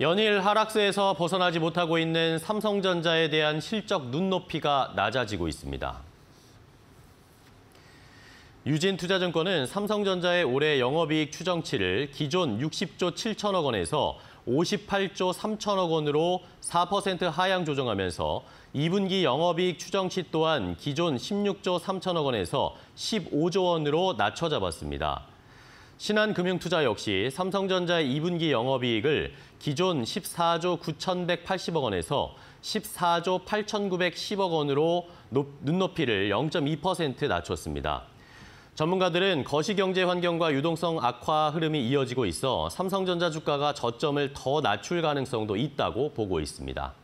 연일 하락세에서 벗어나지 못하고 있는 삼성전자에 대한 실적 눈높이가 낮아지고 있습니다. 유진투자증권은 삼성전자의 올해 영업이익 추정치를 기존 60조 7천억 원에서 58조 3천억 원으로 4% 하향 조정하면서 2분기 영업이익 추정치 또한 기존 16조 3천억 원에서 15조 원으로 낮춰 잡았습니다. 신한금융투자 역시 삼성전자의 2분기 영업이익을 기존 14조 9,180억 원에서 14조 8,910억 원으로 눈높이를 0.2% 낮췄습니다. 전문가들은 거시경제 환경과 유동성 악화 흐름이 이어지고 있어 삼성전자 주가가 저점을 더 낮출 가능성도 있다고 보고 있습니다.